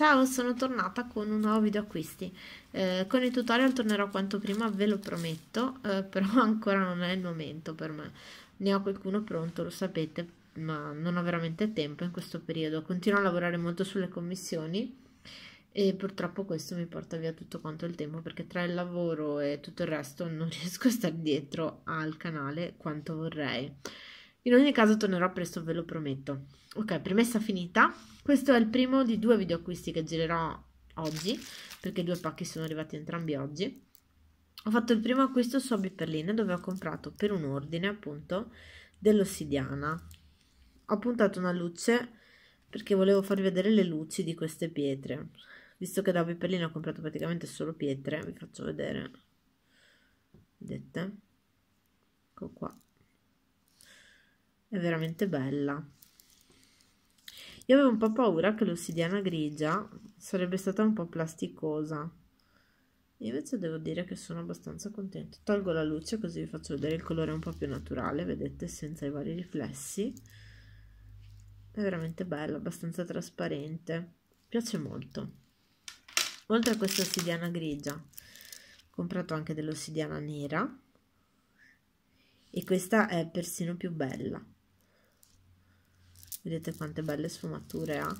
Ciao, sono tornata con un nuovo video acquisti. Eh, con il tutorial tornerò quanto prima, ve lo prometto, eh, però ancora non è il momento per me. Ne ho qualcuno pronto, lo sapete, ma non ho veramente tempo in questo periodo. Continuo a lavorare molto sulle commissioni e purtroppo questo mi porta via tutto quanto il tempo perché tra il lavoro e tutto il resto non riesco a stare dietro al canale quanto vorrei. In ogni caso tornerò presto, ve lo prometto. Ok, premessa finita. Questo è il primo di due video acquisti che girerò oggi, perché due pacchi sono arrivati entrambi oggi. Ho fatto il primo acquisto su Hobby Perline, dove ho comprato per un ordine, appunto, dell'ossidiana. Ho puntato una luce perché volevo farvi vedere le luci di queste pietre. Visto che da Hobby Perline ho comprato praticamente solo pietre, vi faccio vedere. Vedete? Ecco qua è veramente bella. Io avevo un po' paura che l'ossidiana grigia sarebbe stata un po' plasticosa. Invece devo dire che sono abbastanza contenta. Tolgo la luce così vi faccio vedere il colore un po' più naturale, vedete, senza i vari riflessi. È veramente bella, abbastanza trasparente. Piace molto. Oltre a questa ossidiana grigia, ho comprato anche dell'ossidiana nera. E questa è persino più bella vedete quante belle sfumature ha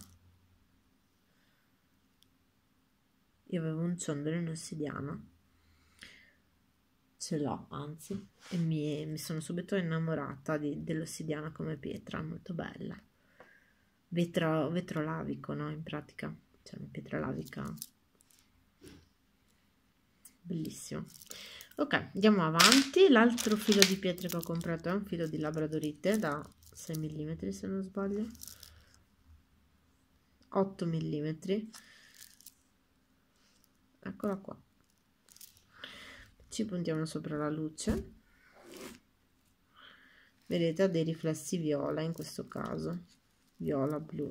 io avevo un ciondolo in ossidiana ce l'ho anzi e mi, mi, sono subito innamorata dell'ossidiana come pietra molto bella vetro, vetro lavico no in pratica cioè una pietra lavica bellissimo ok andiamo avanti l'altro filo di pietre che ho comprato è un filo di labradorite da 6 mm se non sbaglio 8 mm eccola qua ci puntiamo sopra la luce vedete ha dei riflessi viola in questo caso viola blu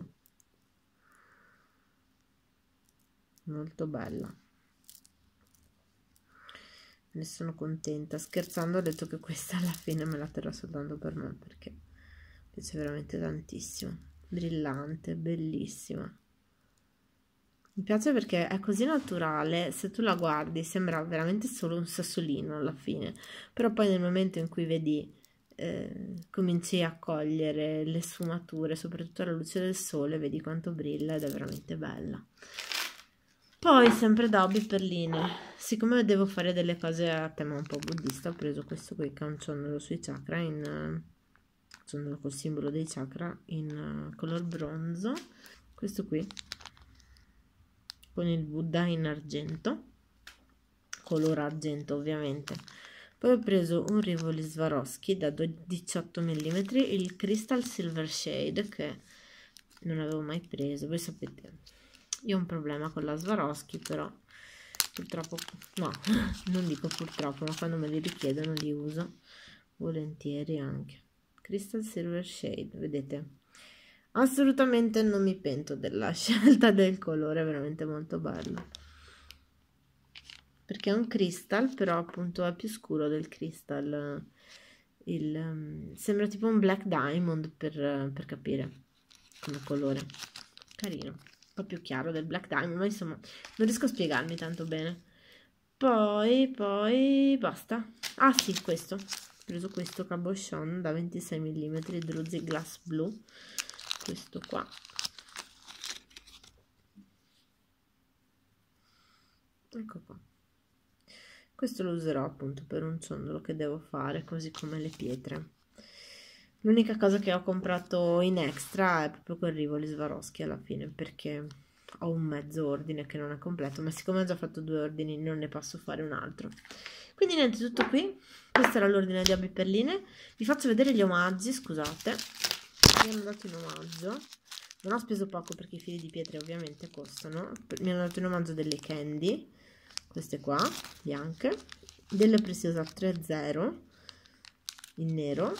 molto bella ne sono contenta scherzando ho detto che questa alla fine me la terrò soltanto per me perché mi piace veramente tantissimo brillante bellissima mi piace perché è così naturale, se tu la guardi sembra veramente solo un sassolino alla fine, però poi nel momento in cui vedi, eh, cominci a cogliere le sfumature, soprattutto alla luce del sole, vedi quanto brilla ed è veramente bella. Poi, sempre da hobby perline, siccome devo fare delle cose a tema un po' buddista, ho preso questo qui che è un ciondolo sui chakra, in, eh, ciondolo col simbolo dei chakra, in eh, color bronzo, questo qui, con il Buddha in argento, color argento ovviamente. Poi ho preso un Rivoli Swarovski da 18 mm, il Crystal Silver Shade, che non avevo mai preso, voi sapete io ho un problema con la Swarovski, però purtroppo, no, non dico purtroppo, ma quando me li richiedono li uso volentieri anche. Crystal Silver Shade, vedete? Assolutamente non mi pento della scelta del colore, è veramente molto bello. Perché è un cristal, però appunto è più scuro del cristal. Il, ehm, sembra tipo un black diamond per, per capire come colore. Carino po' più chiaro del Black Diamond, ma insomma non riesco a spiegarmi tanto bene. Poi, poi, basta. Ah sì, questo. Ho preso questo cabochon da 26 mm, Druzzy Glass Blue. Questo qua. Ecco qua. Questo lo userò appunto per un ciondolo che devo fare, così come le pietre. L'unica cosa che ho comprato in extra è proprio quel rivoli Swarovski alla fine perché ho un mezzo ordine che non è completo, ma siccome ho già fatto due ordini non ne posso fare un altro. Quindi niente, tutto qui. Questo era l'ordine di Abby Perline. Vi faccio vedere gli omaggi, scusate. Mi hanno dato in omaggio. Non ho speso poco perché i fili di pietre ovviamente costano. Mi hanno dato in omaggio delle candy, queste qua, bianche, delle Preziosa 3.0 in nero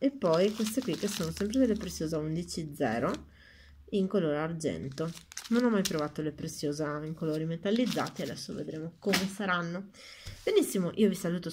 e poi queste qui che sono sempre delle preziosa 11.0 in colore argento non ho mai provato le preziosa in colori metallizzati adesso vedremo come saranno benissimo io vi saluto